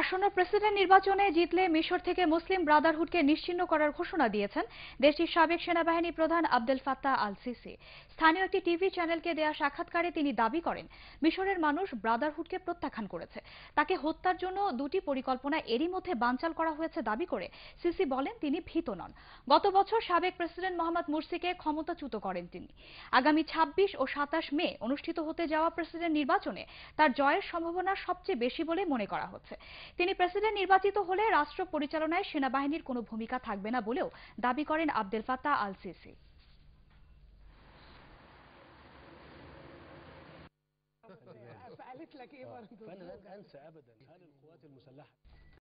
আসন্ন প্রেসিডেন্ট নির্বাচনে জিতলে মিশর থেকে মুসলিম ব্রাদারহুডকে নিশ্চিহ্ন করার ঘোষণা দিয়েছেন দেশটির সাবেক সেনাবাহিনী প্রধান আব্দুল ফাত্তাহ আল সিসি স্থানীয় একটি টিভি চ্যানেলকে দেয়া সাক্ষাৎকারে তিনি দাবি করেন মিশরের মানুষ ব্রাদারহুডকে প্রত্যাখ্যান করেছে তাকে হত্যার জন্য দুটি পরিকল্পনা এরই মধ্যে বানচাল করা হয়েছে দাবি করে সিসি বলেন তিনি ভীত নন গত বছর সাবেক প্রেসিডেন্ট মোহাম্মদ মুরসিকে ক্ষমতাচ্যুত করেন তিনি আগামী ছাব্বিশ ও সাতাশ মে অনুষ্ঠিত হতে যাওয়া প্রেসিডেন্ট নির্বাচনে তার জয়ের সম্ভাবনা সবচেয়ে বেশি বলে মনে করা হচ্ছে তিনি প্রেসিডেন্ট নির্বাচিত হলে রাষ্ট্র পরিচালনায় সেনাবাহিনীর কোনো ভূমিকা থাকবে না বলেও দাবি করেন আব্দেল ফাতা আল সিসি